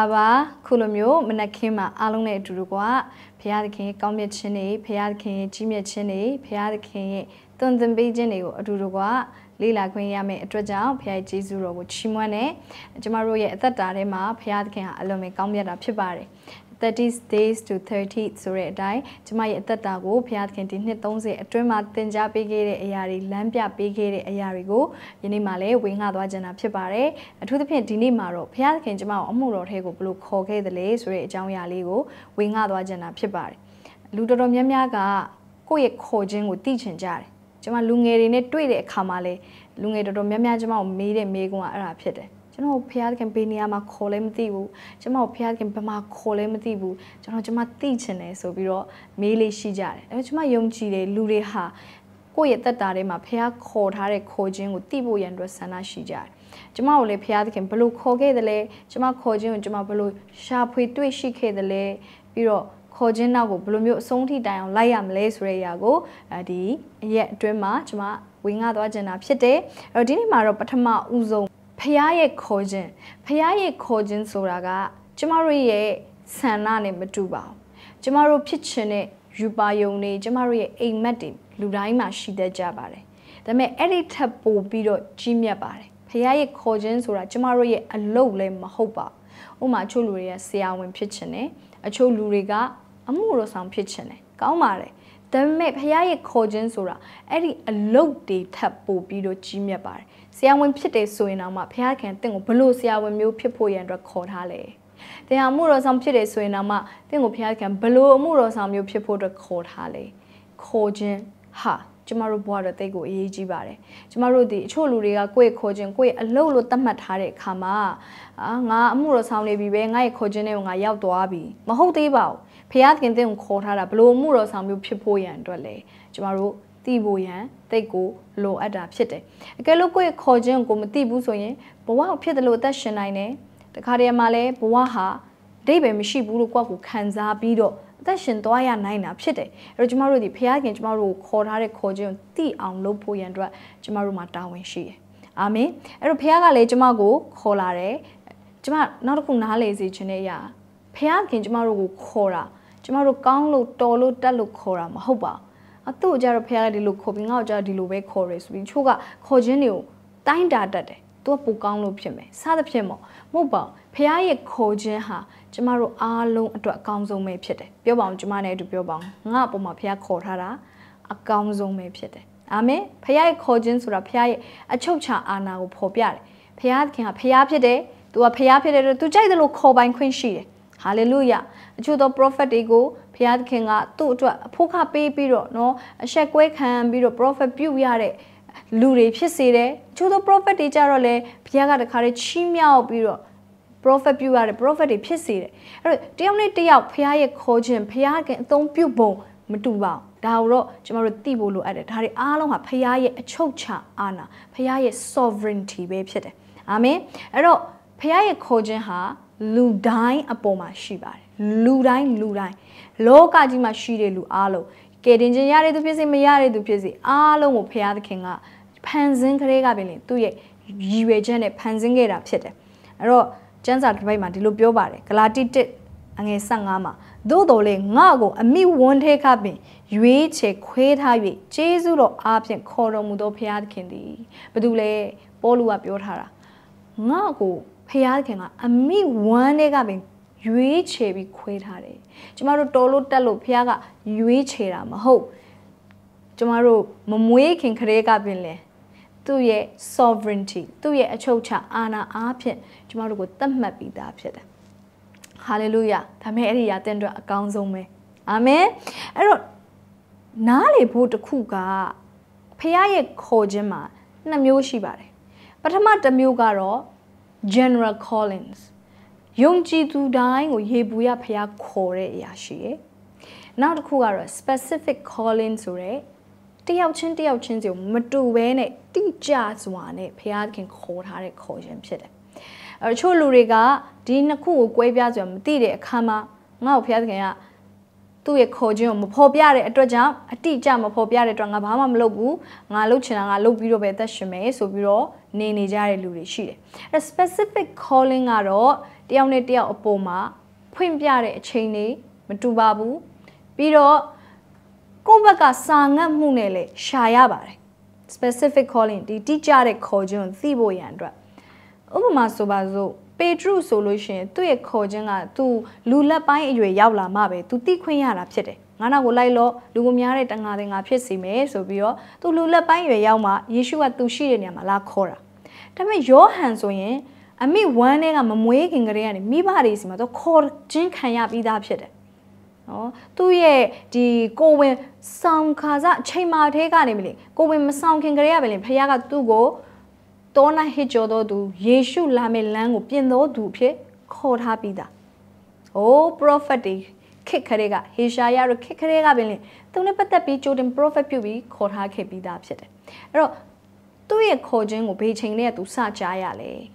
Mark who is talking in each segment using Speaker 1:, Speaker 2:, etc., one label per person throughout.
Speaker 1: လာပါခုလိုမျိုး မနက်ခင်းမှာအားလုံးနဲ့အတူတူကဘုရားသခင်ရဲ့ကောင်းမြတ်ခြင်းတွေဘုရားသခင်ရဲ့ကြီးမြတ်ခြင်းတွေဘုရားသခင်ရဲ့သွန်သင်ပေးခြင်းတွေကိုအတူတူကလေ့လာခွင့်ရမယ့်အတွက်ကြောင့်ဖခင်ယေရှုတော်ကိုချီးမွမ်းတဲ့ကျမတို့ရဲ့အသက်တာထဲမှာဖခင်သခင်ဟာအလွန်ပဲကောင်းမြတ်တာဖြစ်ပါတယ်30 days to 30ဆိုတဲ့အတိုင်းကျမရဲ့အသက်တာကိုဘုရားသခင်ဒီနှစ်30အတွင်းမှာသင်ကြားပေးခဲ့တဲ့အရာတွေလမ်းပြပေးခဲ့တဲ့အရာတွေကိုယနေ့မှလည်းဝေငှသွားကြတာဖြစ်ပါတယ်အထူးသဖြင့်ဒီနေ့မှာတော့ဘုရားသခင်ကျမကိုအမှုတော်ထဲကိုဘလို့ခေါ်ခဲ့သလဲဆိုတဲ့အကြောင်းအရာလေးကိုဝေငှသွားကြတာဖြစ်ပါတယ်လူတော်တော်များများကကိုယ့်ရဲ့ခေါ်ခြင်းကိုသိချင်ကြတယ်ကျွန်မလူငယ်တွေနဲ့တွေ့တဲ့အခါမှာလေလူငယ်တော်တော်များများကျွန်မကိုမေးတဲ့မေးခွန်းကအဲ့ဒါဖြစ်တယ်ကျွန်တော်ဘုရားသခင်ဘယ်နေရာမှာခေါ်လဲမသိဘူးကျွန်မကိုဘုရားသခင်ဘယ်မှာခေါ်လဲမသိဘူးကျွန်တော်ကျွန်မသိချင်တယ်ဆိုပြီးတော့မေးလေးရှိကြတယ်အဲကျွန်မယုံကြည်တယ်လူတွေဟာကိုယ့်ရဲ့တက်တာထဲမှာဘုရားခေါ်ထားတဲ့ခေါ်ခြင်းကိုသိဖို့ရန်အတွက်ဆန္ဒရှိကြတယ်ကျမကိုလေဖရာသခင်ဘလို့ခေါ်ခဲ့တယ်လဲကျမခေါ်ခြင်းကိုကျမဘလို့ရှာဖွေတွေ့ရှိခဲ့တယ်လဲပြီးတော့ခေါ်ခြင်းနောက်ကိုဘယ်လိုမျိုးအဆုံးထိတိုင်အောင်လိုက်ရမလဲဆိုတဲ့အရာကိုဒီအရက်အတွင်းမှာကျွန်မဝင်ငါသွားကျင်တာဖြစ်တယ်အဲ့တော့ဒီနေ့မှာတော့ပထမဦးဆုံးဖះရဲ့ခေါ်ခြင်းဖះရဲ့ခေါ်ခြင်းဆိုတာက ကျမတို့ရဲ့ဆန္ဒနဲ့မတူပါဘူးကျမတို့ဖြစ်ချင်တဲ့ယူပါယုံတွေကျမတို့ရဲ့အိမ်မက်တွေလူတိုင်းမှာရှိတတ်ကြပါတယ်ဒါပေမဲ့အဲ့ဒီထပ်ပို့ပြီးတော့ကြီးမြတ်ပါတယ်ဖះရဲ့ခေါ်ခြင်းဆိုတာကျမတို့ရဲ့အလုပ်လည်းမဟုတ်ပါဘူးဥမာချို့လူတွေကဆရာဝန်ဖြစ်ချင်တယ်အချို့လူတွေကအမှုတော်ဆောင်ဖြစ်ခြင်းတယ်ကောင်းပါတယ်ဒါပေမဲ့ဖခင်ရဲ့ခေါ်ခြင်းဆိုတာအဲ့ဒီအလုတ်တွေထပ်ပို့ပြီးတော့ကြီးမြတ်ပါတယ်ဆရာဝန်ဖြစ်တယ်ဆိုရင်တော့မှဖခင်တင့်ကိုဘလို့ဆရာဝန်မျိုးဖြစ်ဖို့ရန်အတွက်ခေါ်ထားလဲတရားမှုတော်ဆောင်ဖြစ်တယ်ဆိုရင်တော့မှတင့်ကိုဖခင်ဘလို့အမှုတော်ဆောင်မျိုးဖြစ်ဖို့အတွက်ခေါ်ထားလဲခေါ်ခြင်းဟာကျမတို့ဘဝတော့တိတ်ကိုအရေးကြီးပါတယ်ကျမတို့ဒီအချို့လူတွေကကိုယ့်ခေါ်ခြင်းကိုယ့်အလုပ်လို့သတ်မှတ်ထားတဲ့အခါမှာအာငါအမှုတော်ဆောင်နေပြီပဲငါ့ရဲ့ခေါ်ခြင်းနဲ့ငါရောက်သွားပြီမဟုတ်သေးပါဘူးဖရာသခင်တင့်ကိုခေါ်ထားတာဘလို့မှုတော်ဆောင်မျိုးဖြစ်ဖို့ရန်အတွက်လဲကျမတို့သိဖို့ရန်တိတ်ကိုလိုအပ်တာဖြစ်တယ်အကယ်လို့ကိုယ့်ခေါ်ခြင်းကိုမသိဘူးဆိုရင်ဘဝဖြစ်တယ်လို့အသက်ရှင်နိုင်တယ်တခါတည်းမှာလဲဘဝဟာအဓိပ္ပာယ်မရှိဘူးလို့ကိုယ့်ကိုခံစားပြီးတော့အသက်ရှင်သွားရနိုင်တာဖြစ်တယ်အဲ့တော့ကျမတို့ဒီဖရာခင်ကျမတို့ကိုခေါ်ထားတဲ့ခေါ်ခြင်းကိုသိအောင်လုပ်ဖို့ရန်အတွက်ကျမတို့မှာတာဝန်ရှိတယ်အာမင်အဲ့တော့ဖခင်ကလည်းကျမကိုခေါ်လာတယ်ကျမနောက်တစ်ခုနားလေစေခြင်းတဲ့အရာဖခင်ကျမတို့ကိုခေါ်တာကျမတို့ကောင်းလို့တော်လို့တက်လို့ခေါ်တာမဟုတ်ပါဘူးအသူ့ကိုကြတော့ဖခင်ကဒီလိုခေါ်ပြီးငါ့ကိုကြတော့ဒီလိုပဲခေါ်ရဲဆိုပြီးချို့ကခေါ်ခြင်းတွေကိုတိုင်းတာတတ်တယ်သူကပိုကောင်းလို့ဖြစ်မယ်စသဖြင့်မို့မဟုတ်ပါဘူးဖခင်ရဲ့ခေါ်ခြင်းဟာကျမတို့အားလုံးအတွက်အကောင်းဆုံးပဲဖြစ်တယ်ပြောပါအောင်ကျမနဲ့အတူပြောပါအောင်ငါ့အပေါ်မှာဖခင်ခေါ်ထားတာအကောင်းဆုံးပဲဖြစ်တယ်အာမင်ဖခင်ရဲ့ခေါ်ခြင်းဆိုတာဖခင်ရဲ့အချုပ်ချာအာဏာကိုဖော်ပြတယ်ဖခင်ခင်ကဖခင်ဖြစ်တယ် तू ကဖခင်ဖြစ်တယ်လို့ तू ကြိုက်တယ်လို့ခေါ်ပိုင်ခွင့်ရှိတယ်ဟာလေလုယာအချို့သော prophet တွေကိုဘုရားသခင်ကသူ့အတွက်အဖို့ခပေးပြီးတော့နော်အဆက်ကွဲခံပြီးတော့ prophet ပြုတ်ရတဲ့လူတွေဖြစ်စေတယ်အချို့သော prophet တွေကြတော့လေဘုရားကတခါတည်းချီးမြှောက်ပြီးတော့ prophet ပြုရတဲ့ prophet တွေဖြစ်စေတယ်အဲ့တော့တယောက်နဲ့တယောက်ဘုရားရဲ့ခေါ်ခြင်းဘုရားကအသုံးပြုပုံမတူပါဘူးဒါတော့ကျမတို့သိဖို့လိုအပ်တယ်ဒါတွေအားလုံးဟာဘုရားရဲ့အချုပ်ချာအာဏာဘုရားရဲ့ sovereignty ပဲဖြစ်တယ်အာမင်အဲ့တော့ဘုရားရဲ့ခေါ်ခြင်းဟာလူတိုင်းအပေါ်မှာရှိပါတယ်လူတိုင်းလူတိုင်းလောကကြီးမှာရှိတဲ့လူအားလုံးကယ်တင်ခြင်းရတဲ့သူဖြစ်စေမရတဲ့သူဖြစ်စေအားလုံးကိုဖရာသခင်ကဖန်ဆင်းကလေးကပင်လေသူ့ရဲ့ရည်ရွယ်ချက်နဲ့ဖန်ဆင်းခဲ့တာဖြစ်တယ်အဲ့တော့ကျမ်းစာတစ်ပိုက်မှာဒီလိုပြောပါတယ်ဂလာတိတစ်အငယ်15မှာသို့တော်လေငါ့ကို အမိဝန်ထဲခပင်ရွေးချယ်ခွဲထား၍ဂျေဇုတော်အားဖြင့်ခေါ်တော်မူသောဘုရားသခင်သည်ဘာလို့လဲပေါလုကပြောထားတာငါ့ကိုဘုရားသခင်ကအမိဝန်ထဲကပင်ရွေးချယ်ပြီးခွဲထားတယ်ကျမတို့တော်လို့တက်လို့ဖခင်ကရွေးချယ်တာမဟုတ်ကျမတို့မမွေးခင်ခရေကပင်လဲသူ့ရဲ့ sovereignty သူ့ရဲ့အချုပ်အခြာအာဏာအားဖြင့်ကျမတို့ကိုသတ်မှတ်ပြီးသားဖြစ်တယ် hallelujah ဒါမဲ့အဲ့ဒီရာတင်တော့အကောင်းဆုံးပဲအာမင်အဲ့တော့နားလေဖို့တစ်ခုကဖခင်ရဲ့ခေါ်ခြင်းမှာနှစ်မျိုးရှိပါတယ်ပထမတစ်မျိုးကတော့ general callings ယုံကြည်သူတိုင်းကိုယေဘူးရဖျားခေါ်တဲ့အရာရှိရယ်နောက်တစ်ခုကတော့ specific calling ဆိုတဲ့တယောက်ချင်းတယောက်ချင်းစီကိုမတူဘဲနဲ့တိကျစွာနဲ့ဖျားခင်ခေါ်ထားတဲ့ခေါ်ခြင်းဖြစ်တယ်အချို့လူတွေကဒီနှစ်ခုကိုကွဲပြားစွာမသိတဲ့အခါမှာငါ့ကိုဖျားခင်ကသူ့ရဲ့ခေါ်ခြင်းကိုမဖော်ပြတဲ့အတွက်ကြောင့်အတိအကျမဖော်ပြတဲ့အတွက်ငါဘာမှမလုပ်ဘူးငါလုပ်ချင်တာငါလုပ်ပြီးတော့ပဲသက်ရှင်မယ်ဆိုပြီးတော့နေနေကြတဲ့လူတွေရှိတယ်အဲ specific calling ကတော့တယောက်နဲ့တယောက်အပေါ်မှာဖွင့်ပြတဲ့အချိန်တွေမတူပါဘူးပြီးတော့ကိုယ့်ဘက်ကစာငတ်မှုနဲ့လည်းရှာရပါတယ် specific calling ဒီတိကျတဲ့ခေါ်ခြင်းသိဖို့ရန်အတွက်ဥပမာဆိုပါစို့ပေတရုဆိုလို့ရှင်သူ့ရဲ့ခေါ်ခြင်းကသူလူလက်ပိုင်းအရွယ်ရောက်လာမှပဲသူတိခွင့်ရတာဖြစ်တယ်ငါနာကိုလိုက်လို့လူကိုများတဲ့တန်ငါတင်ငါဖြစ်စီမယ်ဆိုပြီးတော့သူလူလက်ပိုင်းရွယ်ရောက်မှယေရှုကသူရှိတဲ့နေရာမှာလာခေါ်တာဒါပေမဲ့ယောဟန်ဆိုရင်အမိ1နဲ့ကမမွေးခင်ကလေးကနေမိဘတွေစီမှာသူခေါ်ခြင်းခံရပြီးသားဖြစ်တယ်နော်သူ့ရဲ့ဒီကိုဝင်ဆောင်ခါစအချိန်မာသေးကနေမလေကိုဝင်မဆောင်ခင်ကလေးကပဲလေဖခင်ကသူ့ကိုတောနာဟစ်ကြောတော်သူယေရှုလာမယ့်လမ်းကိုပြင်တော်သူဖြစ်ခေါ်ထားပြီးသား။အိုး prophet တွေခစ်ခရဲကဟေရှာယရခစ်ခရဲကပင်လေသူနဲ့ပတ်သက်ပြီးဂျိုဒန် prophet ပြုပြီးခေါ်ထားခဲ့ပြီးသားဖြစ်တယ်။အဲ့တော့သူ့ရဲ့ခေါ်ခြင်းကိုဘေးချိန်နဲ့သူစကြားရလေ။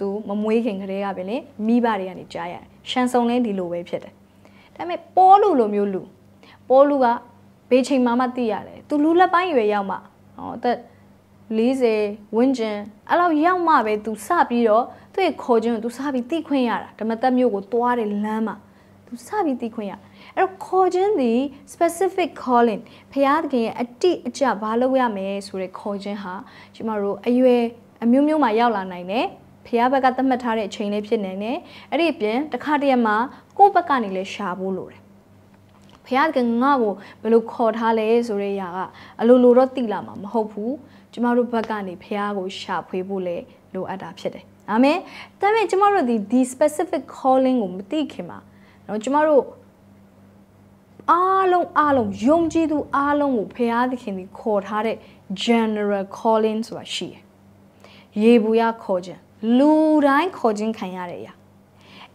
Speaker 1: သူမမွေးခင်ကတည်းကပဲလေမိဘတွေကနေကြားရတယ်ရှန်ဆုံလဲဒီလိုပဲဖြစ်တယ်ဒါပေမဲ့ပိုးလူလိုမျိုးလူပိုးလူကဘေးချိန်မှမှသိရတယ်သူလူလက်ပိုင်းရွယ်ရောက်မှဟောအသက်40ဝန်းကျင်အဲ့လောက်ရောက်မှပဲသူစပြီးတော့သူ့ခေါ်ခြင်းကိုသူစပြီးသိခွင့်ရတာဓမ္မတက်မျိုးကိုသွားတယ်လမ်းမှာသူစပြီးသိခွင့်ရအဲ့တော့ခေါ်ခြင်းဒီ specific calling ဖရာသခင်ရဲ့အတိအကျဘာလုပ်ရမလဲဆိုတဲ့ခေါ်ခြင်းဟာကျမတို့အရွယ်အမျိုးမျိုးမှာရောက်လာနိုင်တယ်ဖះဘက်ကသတ်မှတ်ထားတဲ့အချိန်လေးဖြစ်နေတယ်။အဲ့ဒီပြင်တစ်ခါတည်းမှာကိုယ့်ဘက်ကနေလည်းရှာဖို့လိုတယ်။ဖះကငါ့ကိုဘယ်လိုခေါ်ထားလဲဆိုတဲ့အရာကအလိုလိုတော့သိလာမှာမဟုတ်ဘူး။ကျမတို့ဘက်ကနေဖះကို ရှာဖွေဖို့လည်းလိုအပ်တာဖြစ်တယ်။အာမင်။ဒါပေမဲ့ကျမတို့ဒီဒီ specific calling ကိုမသိခင်မှာနော်ကျမတို့အားလုံးအားလုံးယုံကြည်သူအားလုံးကိုဖះသခင်ဒီခေါ်ထားတဲ့ general calling ဆိုတာရှိတယ်။ရေဘူးရခေါ်ခြင်းလူတိုင်းခေါ်ခြင်းခံရတဲ့အရာ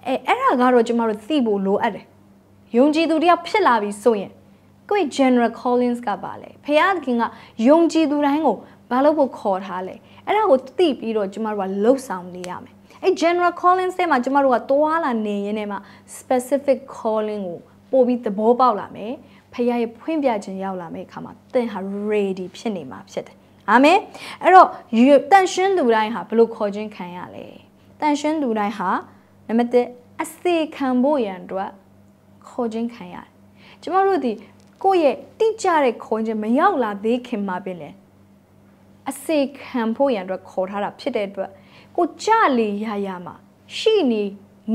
Speaker 1: အဲအဲ့ဒါကတော့ကျမတို့သိဖို့လိုအပ်တယ်ယုံကြည်သူတယောက်ဖြစ်လာပြီဆိုရင်ကိုယ့် General Collins ကပါလေဖခင်ကယုံကြည်သူတိုင်းကိုဘာလို့ဖို့ခေါ်ထားလဲအဲ့ဒါကိုသိပြီးတော့ကျမတို့ကလှုပ်ဆောင်နေရမယ်အဲ့ General Collins ထဲမှာကျမတို့ကတွာလာနေရင်းနဲ့မှ specific calling ကိုပို့ပြီးသဘောပေါက်လာမယ်ဖခင်ရဲ့ဖွင့်ပြခြင်းရောက်လာမယ့်အခါမှာသင်ဟာ ready ဖြစ်နေမှာဖြစ်တယ်အာမင်အဲ့တော့တန်ရှင်းလူတိုင်းဟာဘလို့ခေါ်ခြင်းခံရလဲတန်ရှင်းလူတိုင်းဟာနံပါတ်1အစေခံဖို့ရန်အတွက်ခေါ်ခြင်းခံရတယ်ကျမတို့ဒီကိုယ့်ရဲ့တိကျတဲ့ခေါ်ခြင်းမရောက်လာသေးခင်မှာပဲလေအစေခံဖို့ရန်အတွက်ခေါ်ထားတာဖြစ်တဲ့အတွက်ကိုကြလေရရမှာ ရှိနေ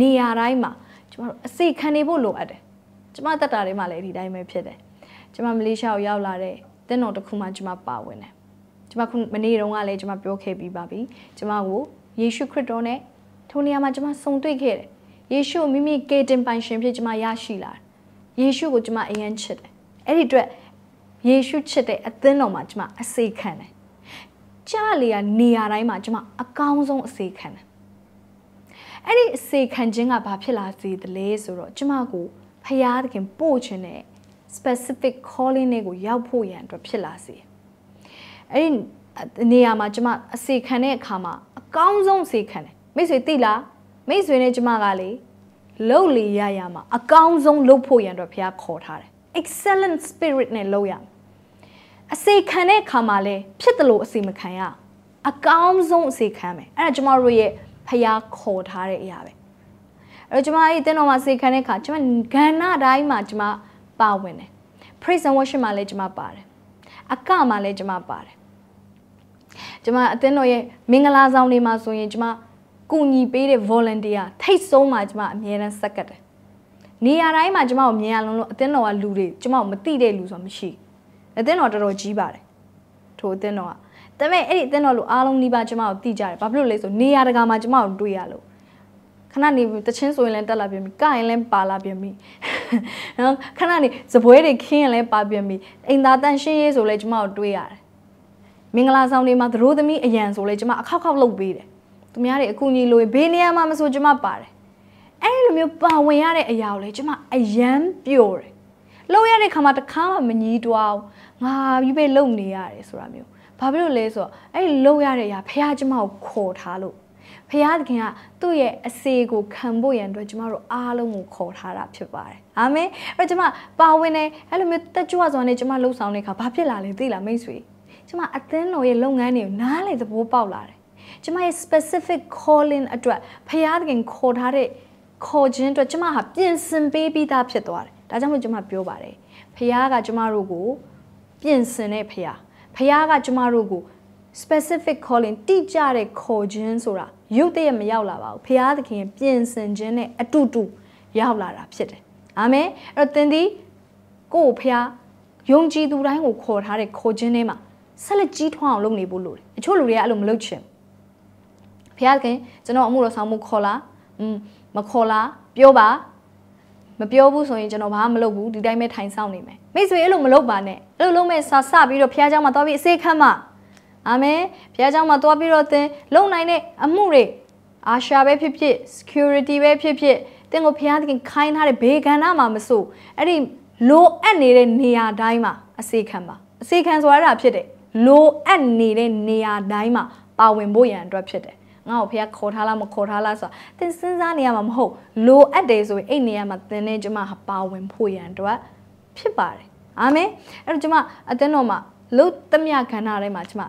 Speaker 1: နေရာတိုင်းမှာကျမတို့အစေခံနေဖို့လိုအပ်တယ်ကျမတက်တာတွေမှာလည်းဒီတိုင်းပဲဖြစ်တယ်ကျမမလေးရှားကိုရောက်လာတဲ့တင်းတော်တစ်ခုမှကျမပါဝင်တယ်ကျမခုမနေ့တုန်းကလည်းကျမပြောခဲ့ပြီးပါပြီကျမကိုယေရှုခရစ်တော်နဲ့ထိုနေရာမှာကျမဆုံတွေ့ခဲ့တယ်ယေရှုမိမိကယ်တင်ပိုင်ရှင်ဖြစ်ကျမရရှိလာယေရှုကိုကျမအယမ်းချစ်တယ်အဲ့ဒီအတွက်ယေရှုချစ်တဲ့အသင်းတော်မှာ ကျမအစေခံတယ်ကြားလေရနေရာတိုင်းမှာကျမအကောင်းဆုံးအစေခံတယ်အဲ့ဒီအစေခံခြင်းကဘာဖြစ်လာစေသလဲဆိုတော့ကျမကိုဖျားသခင်ပို့ခြင်းနဲ့ specific calling တွေကိုရောက်ဖို့ရန်အတွက်ဖြစ်လာစေတယ်အဲ့ဒီနေရာမှာကျမအစီခံတဲ့အခါမှာအကောင်းဆုံးအစီခံတယ်မိတ်ဆွေတိလားမိတ်ဆွေနဲ့ကျမကလေလှုပ်လေရရမှာအကောင်းဆုံးလှုပ်ဖို့ရန်တော့ဘုရားခေါ်ထားတယ် excellent spirit နဲ့လှုပ်ရအစီခံတဲ့အခါမှာလေဖြစ်တယ်လို့အစီမခံရအကောင်းဆုံးအစီခံမယ်အဲ့ဒါကျမတို့ရဲ့ဘုရားခေါ်ထားတဲ့အရာပဲအဲ့တော့ကျမအဲ့တင်းတော်မှာစေခံတဲ့အခါကျမကဏ္ဍတိုင်းမှာကျမပါဝင်တယ် praise and worship မှာလည်းကျမပါတယ်အကမှာလည်းကျမပါတယ်ကျမအသင်းတော်ရဲ့မင်္ဂလာဆောင်တွေမှာဆိုရင်ကျမကူညီပေးတဲ့ volunteer ထိတ်ဆုံးမှာကျမအမြဲတမ်းစက္ကတ်တယ်နေရာတိုင်းမှာကျမကိုမြင်ရလုံးလို့အသင်းတော်ကလူတွေကျမကိုမသိတဲ့လူဆိုတာမရှိအသင်းတော်တော်တော်ကြီးပါတယ်ထိုအသင်းတော်ကဒါပေမဲ့အဲ့ဒီအသင်းတော်လူအားလုံးနှိပါကျမကိုသိကြတယ်ဘာဖြစ်လို့လဲဆိုနေရာတကာမှာကျမကိုတွေ့ရလို့ခဏနေတချင်းဆိုရင်လည်းတက်လာပြန်ပြီကရင်လည်းပါလာပြန်ပြီနော်ခဏနေစပွဲတွေခင်းရင်လည်းပါပြန်ပြီအိမ်သာတန်ရှင်းရေးဆိုလည်းကျမတို့တွေးရတယ်မင်္ဂလာဆောင်တွေမှာသတို့သမီးအရန်ဆိုလဲကျမအခောက်ခောက်လုပ်ပေးတယ်သူများတွေအကူအညီလိုရင်ဘေးနေရာမှာမဆိုကျမပါတယ်အဲ့ဒီလိုမျိုးပါဝင်ရတဲ့အရာကိုလဲကျမအရန်ပျော်တယ်လုံရတဲ့ခါမှာတခါမှမညီးတွားငါပြီးပဲလုံနေရတယ်ဆိုတာမျိုးဘာဖြစ်လို့လဲဆိုတော့အဲ့ဒီလုံရတဲ့အရာဖခင်ကျမကိုခေါ်ထားလို့ဖခင်သခင်ကသူ့ရဲ့အစေကိုခံဖို့ရန်အတွက်ကျမတို့အားလုံးကိုခေါ်ထားတာဖြစ်ပါတယ်အာမင်အဲ့တော့ကျမပါဝင်နေအဲ့လိုမျိုးတက်ကြွစွာနဲ့ကျမလှုပ်ဆောင်နေခါဘာဖြစ်လာလဲသိလားမိတ်ဆွေကျမအသင်းတော်ရဲ့လုပ်ငန်းတွေကိုနားလေသဘောပေါက်လာတယ်ကျမရဲ့ specific calling အတွက်ဖရာသခင်ခေါ်ထားတဲ့ခေါ်ခြင်းအတွက်ကျမဟာပြင်ဆင်ပေးပြီးသားဖြစ်သွားတယ်ဒါကြောင့်မို့ကျမပြောပါတယ်ဖရာကကျမတို့ကိုပြင်ဆင်တဲ့ဖရာဖရာကကျမတို့ကို specific calling တိကျတဲ့ခေါ်ခြင်းဆိုတာရုပ်တရက်မရောက်လာပါဘူးဖရာသခင်ပြင်ဆင်ခြင်းနဲ့အတူတူရောက်လာတာဖြစ်တယ်အာမင်အဲ့တော့သင်ဒီကိုယ်ဖရာယုံကြည်သူတိုင်းကိုခေါ်ထားတဲ့ခေါ်ခြင်းထဲမှာဆက်လက်ကြီးထွားအောင်လုပ်နေဖို့လိုတယ်အချို့လူတွေကအဲ့လိုမလုပ်ချင်ဘုရားခင်ကျွန်တော်အမှုတော်ဆောင်မှုခေါ်လာမခေါ်လာ ပြောပါမပြောဘူးဆိုရင်ကျွန်တော်ဘာမှမလုပ်ဘူးဒီတိုင်းပဲထိုင်ဆောင်နေမယ်မိတ်ဆွေအဲ့လိုမလုပ်ပါနဲ့အဲ့လိုလုပ်မဲ့ဆာဆပြီးတော့ဘုရားเจ้าမှာသွားပြီးအစေခမ်းမှာအာမင်ဘုရားเจ้าမှာသွားပြီးတော့သင်လုံနိုင်တဲ့အမှုတွေအာရှာပဲဖြစ်ဖြစ် security ပဲဖြစ်ဖြစ်သင်ကိုဘုရားသခင်ခိုင်းထားတဲ့ဘေးကဏ္ဍမှာမဆိုအဲ့ဒီလိုအပ်နေတဲ့နေရာတိုင်းမှာအစေခမ်းပါအစေခမ်းဆိုတာအဲ့ဒါဖြစ်တယ်လိုအပ်နေတဲ့နေရာတိုင်းမှာပါဝင်ဖို့ရန်အတွက်ဖြစ်တယ်ငါ့ကိုဖះခေါ်ထားလားမခေါ်ထားလားဆိုတာသင်စဉ်းစားနေရမှာမဟုတ်လိုအပ်တယ်ဆိုရင်အဲ့နေရာမှာသင်နဲ့ကျမပါဝင်ဖို့ရန်အတွက်ဖြစ်ပါတယ်အာမင်အဲ့တော့ကျမအသင်းတော်မှာလုတ်တမျှခန္ဓာတိုင်းမှာကျမ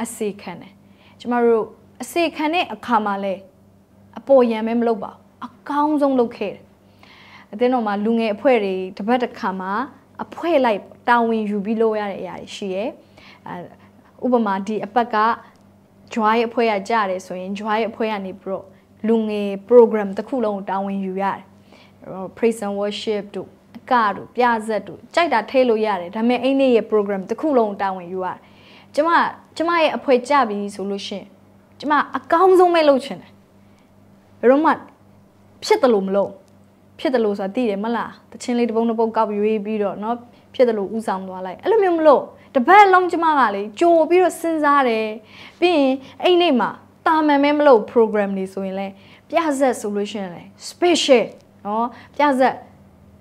Speaker 1: အစီခံတယ်ကျမတို့အစီခံတဲ့အခါမှာလဲအပေါ်ယံမဲမလုပ်ပါအကောင်းဆုံးလုပ်ခဲ့တယ်အသင်းတော်မှာလူငယ်အဖွဲ့တွေတပတ်တစ်ခါမှာ အဖွဲ့လိုက်တာဝန်ယူပြီးလုပ်ရတဲ့အရာတွေရှိရဲ့ဥပမာဒီအပတ်က joy အဖွဲရကြတယ်ဆိုရင် joy အဖွဲရနေပြီးတော့လူငယ် program တစ်ခုလုံးကိုတာဝန်ယူရတယ် praise and worship တို့အကတို့ပြဇက်တို့ကြိုက်တာထဲလို့ရတယ်ဒါပေမဲ့အဲ့နေ့ရဲ့ program တစ်ခုလုံးကိုတာဝန်ယူရတယ်ကျမကျမရဲ့အဖွဲကြပြီဆိုလို့ရှင်ကျမအကောင်းဆုံးပဲလုပ်ချင်တယ်ဘယ်တော့မှဖြစ်တယ်လို့မလုပ်ဖြစ်တယ်လို့ဆိုတာသိတယ်မလားတချင်းလေးတစ်ပုံးတစ်ပုံးကောက်ရွေးပြီးတော့เนาะဖြစ်တယ်လို့ဥဆောင်သွားလိုက်အဲ့လိုမျိုးမလို့တပတ်လုံးကျမကလေကြိုပြီးတော့စဉ်းစားတယ်ပြီးရင်အဲ့နေ့မှာတာမန်မဲမလို့ program နေဆိုရင်လဲပြဆက်ဆိုလို့ရှိရင်လဲ special နော်ပြဆက်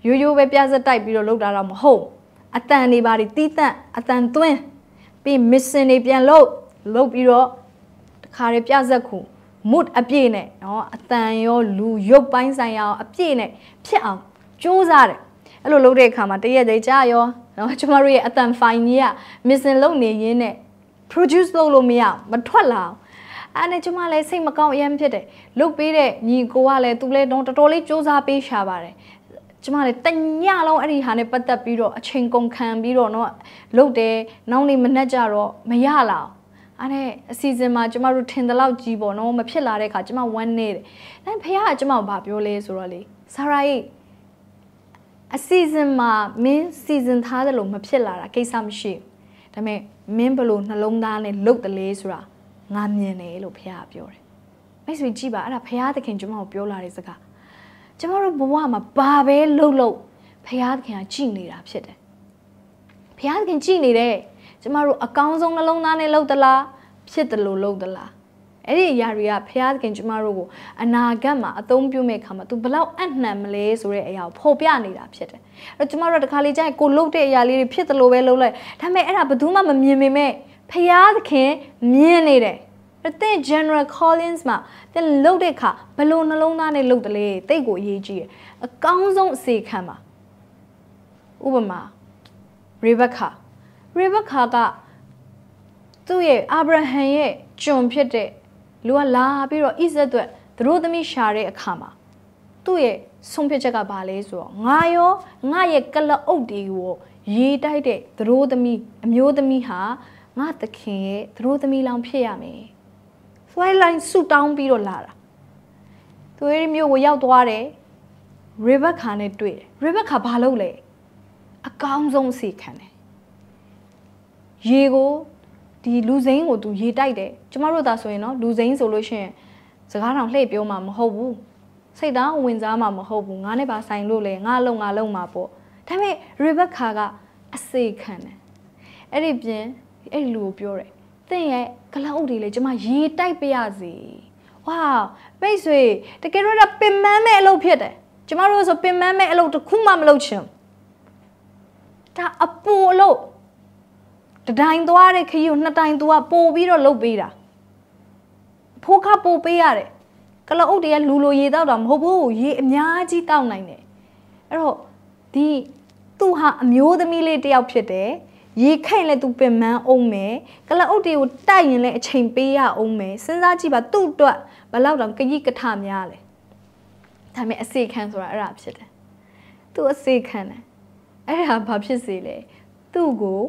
Speaker 1: ရိုးရိုးပဲပြဆက်တိုက်ပြီးတော့လောက်တာတော့မဟုတ်အတန်နေပါတီတီးတန့်အတန်သွင်းပြီး mission တွေပြန်လုပ်လုပ်ပြီးတော့တခါတည်းပြဆက်ခု mood အပြည့်နဲ့နော်အတန်ရောလူရုပ်ပိုင်းဆိုင်ရာအပြည့်နဲ့ဖြစ်အောင်ကြိုးစားတယ်အဲ့လိုလုပ်တဲ့အခါမှာတရက်တည်းကြာရောနော်ကျမတို့ရဲ့အတန်ဖိုင်ကြီးက missing လုပ်နေရင်းနဲ့ produce လုပ်လို့မရမထွက်လာအောင်အဲ့နဲ့ကျမလည်းစိတ်မကောင်းအရင်ဖြစ်တယ်လုတ်ပေးတဲ့ညီကိုကလည်းသူလည်းတော့တော်တော်လေးစူးစမ်းပေးရှာပါတယ်ကျမလည်းတညလုံးအဲ့ဒီဟာနဲ့ပတ်သက်ပြီးတော့အချိန်ကုန်ခံပြီးတော့တော့လုတ်တယ်နောက်နေ့မနက်ကျတော့မရလာအောင်အဲ့နဲ့အစီအစဉ်မှာကျမတို့ထင်သလောက်ကြီးပေါ့နော်မဖြစ်လာတဲ့ခါကျမဝမ်းနေတယ်။ဒါပေမဲ့ဖခင်ကကျမကိုဗာပြောလဲဆိုတော့လေဆာရာရဲ့အစီအစဉ်မှာမင်းစီစဉ်ထားတယ်လို့မဖြစ်လာတာကိစ္စမရှိဘူးဒါပေမဲ့မင်းဘလို့နှလုံးသားနဲ့လှုပ်တလေဆိုတာငါမြင်တယ်လို့ဖခင်ကပြောတယ်မိတ်ဆွေကြည့်ပါအဲ့ဒါဖခင်သခင်ကျွန်မကိုပြောလာတဲ့စကားကျွန်တော်တို့ဘဝမှာဘာပဲလှုပ်လှုပ်ဖခင်သခင်ကကြည်နေတာဖြစ်တယ်ဖခင်သခင်ကြည်နေတဲ့ကျွန်တော်တို့အကောင်းဆုံးနှလုံးသားနဲ့လှုပ်သလားဖြစ်တယ်လို့လှုပ်သလားအဲ့ဒီအရာတွေကဖရာသခင်ကျမတို့ကိုအနာဂတ်မှာအသုံးပြုမဲ့အခါမှာ तू ဘလောက်အနှံမလဲဆိုတဲ့အရာကိုဖော်ပြနေတာဖြစ်တယ်။အဲ့တော့ကျမတို့တခါလေကြာရင်ကိုလုတ်တဲ့အရာလေးတွေဖြစ်တယ်လို့ပဲလုပ်လိုက်။ဒါပေမဲ့အဲ့ဒါဘယ်သူမှမမြင်ပေမဲ့ဖရာသခင်မြင်နေတယ်။အသင် General Collins မှာတင်လုတ်တဲ့အခါဘလို့နှလုံးသားနဲ့လုတ်တယ်လေတိတ်ကိုအရေးကြီးတယ်။အကောင်းဆုံးအစီခံပါ။ဥပမာ Rebecca Rebecca ကသူ့ရဲ့အာဗြဟံရဲ့ကျွန်ဖြစ်တဲ့လူကလာပြီးတော့ဣဇက်အတွက်သူတို့သမီးရှာတဲ့အခါမှာသူ့ရဲ့ဆုံးဖြတ်ချက်ကဘာလဲဆိုတော့ငါရောငါရဲ့ကလအုပ်တီကိုရေတိုက်တဲ့သူတို့သမီးအမျိုးသမီးဟာငါသခင်ရဲ့သူတို့သမီးလောင်ဖြစ်ရမယ်။ flight line ဆူတောင်းပြီးတော့လာတာ။သူ့ရဲ့မျိုးကိုရောက်သွားတယ်။ Rebecca နဲ့တွေ့တယ်။ Rebecca ဘာလုပ်လဲ။အကောင်းဆုံးစီခံတယ်။ရေကိုဒီလူစိမ်းကိုသူရေတိုက်တယ်ကျမတို့သာဆိုရင်နော်လူစိမ်းဆိုလို့ရှိရင် စကားတောင်လှည့်ပြောမှာမဟုတ်ဘူးစိတ်တောင်ဝင်စားမှာမဟုတ်ဘူးငါနဲ့ပါဆိုင်လို့လေငါအလုံးငါလုံးမှာပေါ့ဒါပေမဲ့ Rebecca ကအစေခံတယ်အဲ့ဒီပြင်အဲ့ဒီလူကိုပြောတယ်သင်ရဲ့ကလောင်ဥတီလေကျမရေတိုက်ပြရစီဝါပိတ်ဆွေတကယ်တော့ပင်မန်းမဲ့အလုပ်ဖြစ်တယ်ကျမတို့ဆိုပင်မန်းမဲ့အလုပ်တစ်ခုမှမလုပ်ချင်ဒါအပူအလုပ်တတိုင်းသွားတဲ့ခရီးကိုနှစ်တိုင်းသူကပို့ပြီးတော့လုတ်ပေးတာဖိုးခပို့ပေးရတယ်ကလအုပ်တည်းကလူလိုရေတောက်တာမဟုတ်ဘူးရေအများကြီးတောက်နိုင်တယ်အဲ့တော့ဒီသူဟာအမျိုးသမီးလေးတယောက်ဖြစ်တယ်ရေခိုင်လဲသူပင်မန်းအောင်မယ်ကလအုပ်တွေကိုတိုက်ရင်လဲအချိန်ပေးရအောင်မယ်စဉ်းစားကြည့်ပါသူ့အတွက်ဘလောက်တောင်ကြည်ကထများလဲဒါပေမဲ့အစီခံဆိုတာအဲ့ဒါဖြစ်တယ်သူအစီခံတယ်အဲ့ဒါဘာဖြစ်စေလဲသူ့ကို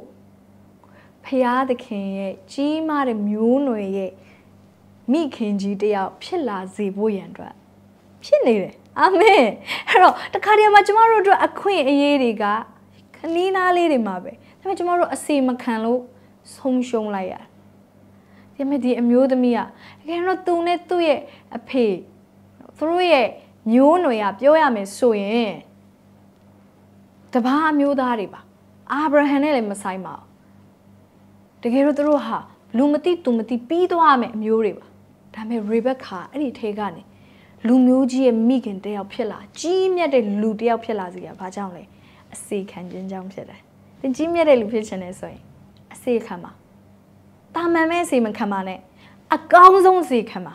Speaker 1: ဖရာသခင်ရဲ့ကြီးမားတဲ့မျိုးနွယ်ရဲ့မိခင်ကြီးတယောက်ဖြစ်လာစေဖို့ရန်အတွက်ဖြစ်နေတယ်အာမင်အဲ့တော့တခါတည်းမှာကျမတို့အတွက်အခွင့်အရေးတွေကခနီးနားလေးတွေမှာပဲဒါပေမဲ့ကျမတို့အစီမခံလို့ဆုံးရှုံးလိုက်ရတယ်ဒီမဲ့ဒီအမျိုးသမီးကတကယ်တော့သူနဲ့သူ့ရဲ့အဖေသူတို့ရဲ့မျိုးနွယ်ကပြောရမယ်ဆိုရင်တပားအမျိုးသားတွေပါအာဗြဟံနဲ့လည်းမဆိုင်ပါဘူးတကယ်တော့သူတို့ဟာလူမသိသူမသိပြီးသွားမယ်အမျိုးတွေပါဒါပေမဲ့ Rebecca အဲ့ဒီထဲကနေလူမျိုးကြီးရဲ့မိခင်တယောက်ဖြစ်လာ ကြီးမြတ်တဲ့လူတယောက်ဖြစ်လာစီကဘာကြောင့်လဲအစေခံခြင်းကြောင့်ဖြစ်တယ်သင်ကြီးမြတ်တဲ့လူဖြစ်ခြင်းလဲဆိုရင်အစေခံပါတာမန်မဲ့အစေမခံပါနဲ့အကောင်းဆုံးအစေခံပါ